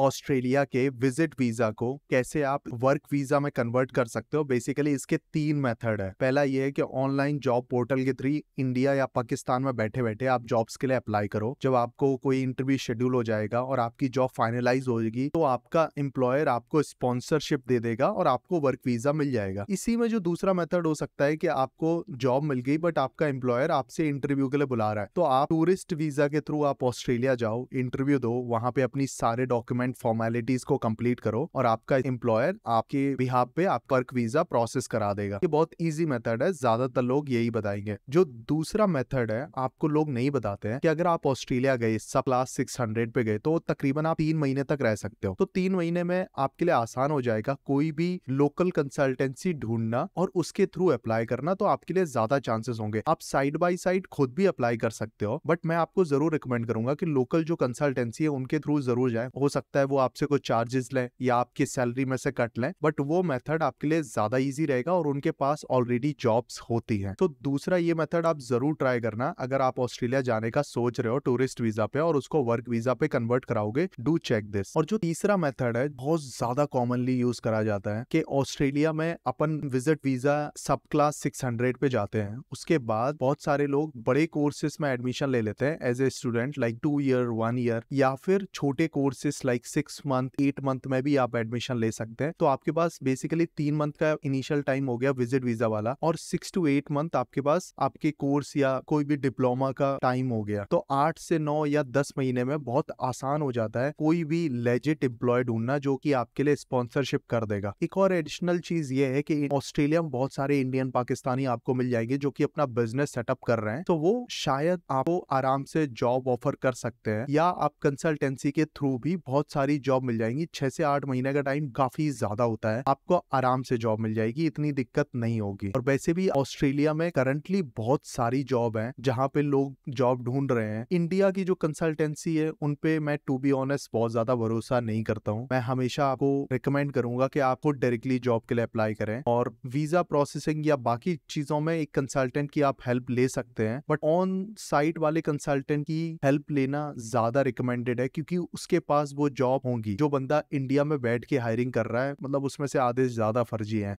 Australia के visit visa को कैसे आप वर्क वीजा में कन्वर्ट कर सकते हो बेसिकली इसके तीन मेथड है पहला ये है कि ऑनलाइन जॉब पोर्टल के थ्रू इंडिया या पाकिस्तान में बैठे बैठे आप जॉब्स के लिए अप्लाई करो जब आपको कोई इंटरव्यू शेड्यूल हो जाएगा और आपकी जॉब फाइनलाइज होगी तो आपका एम्प्लॉयर आपको स्पॉन्सरशिप दे देगा और आपको वर्क वीजा मिल जाएगा इसी में जो दूसरा मेथड हो सकता है कि आपको जॉब मिल गई बट आपका एम्प्लॉयर आपसे इंटरव्यू के लिए बुला रहा है तो आप टूरिस्ट वीजा के थ्रू आप ऑस्ट्रेलिया जाओ इंटरव्यू दो वहां पे अपनी सारे डॉक्यूमेंट गवर्नमेंट फॉर्मेलिटीज को कंप्लीट करो और आपका एम्प्लॉयर आपके बिहार पे आप वर्क वीजा प्रोसेस करा देगा ये बहुत ईजी मेथड है ज्यादातर लोग यही बताएंगे जो दूसरा मेथड है आपको लोग नहीं बताते हैं कि अगर आप ऑस्ट्रेलिया गए सब क्लास सिक्स हंड्रेड पे गए तो तकरीबन आप तीन महीने तक रह सकते हो तो तीन महीने में आपके लिए आसान हो जाएगा कोई भी लोकल कंसल्टेंसी ढूंढना और उसके थ्रू अप्लाई करना तो आपके लिए ज्यादा चांसेस होंगे आप साइड बाई साइड खुद भी अप्लाई कर सकते हो बट मैं आपको जरूर रिकमेंड करूंगा कि लोकल जो कंसल्टेंसी है उनके थ्रू जरूर जाए हो सकता सकता है वो आपसे कुछ चार्जेस लें या आपकी सैलरी में से कट लें बट वो मेथड आपके लिए ज्यादा इजी रहेगा और उनके पास ऑलरेडी जॉब्स होती हैं तो दूसरा ये मेथड आप जरूर ट्राई करना अगर आप ऑस्ट्रेलिया जाने का सोच रहे हो टूरिस्ट वीजा पे और उसको वर्क वीजा पे कन्वर्ट कराओगे डू चेक दिस और जो तीसरा मेथड है बहुत ज्यादा कॉमनली यूज करा जाता है कि ऑस्ट्रेलिया में अपन visit visa subclass six hundred पे जाते हैं उसके बाद बहुत सारे लोग बड़े कोर्सेस में एडमिशन ले लेते हैं as a student like two year one year या फिर छोटे courses like like six month eight month में भी आप एडमिशन ले सकते हैं तो आपके पास बेसिकली तीन मंथ का इनिशियल टाइम हो गया विजिट वीजा वाला और सिक्स टू एट मंथ आपके पास आपके कोर्स या कोई भी डिप्लोमा का टाइम हो गया तो आठ से नौ या दस महीने में बहुत आसान हो जाता है कोई भी लेजिट एम्प्लॉय ढूंढना जो की आपके लिए स्पॉन्सरशिप कर देगा एक और एडिशनल चीज ये है की ऑस्ट्रेलिया में बहुत सारे इंडियन पाकिस्तानी आपको मिल जाएंगे जो की अपना बिजनेस सेटअप कर रहे हैं तो वो शायद आपको आराम से जॉब ऑफर कर सकते हैं या आप कंसल्टेंसी के थ्रू भी बहुत सारी जॉब मिल जाएंगी छह से आठ महीने का टाइम काफी ज्यादा होता है आपको आराम से जॉब मिल जाएगी इतनी दिक्कत नहीं होगी और वैसे भी ऑस्ट्रेलिया में करंटली बहुत सारी जॉब है जहाँ पे लोग जॉब ढूंढ रहे हैं इंडिया की जो कंसल्टेंसी है उनपे मैं टू बी ऑनेस्ट बहुत ज्यादा भरोसा नहीं करता हूँ मैं हमेशा आपको रिकमेंड करूंगा कि आपको डायरेक्टली जॉब के लिए अप्लाई करें और वीजा प्रोसेसिंग या बाकी चीजों में एक कंसल्टेंट की आप हेल्प ले सकते हैं बट ऑन साइट वाले कंसल्टेंट की हेल्प लेना ज्यादा रिकमेंडेड है क्योंकि उसके पास वो जॉब होंगी जो बंदा इंडिया में बैठ के हायरिंग कर रहा है मतलब उसमें से आधे से ज्यादा फर्जी हैं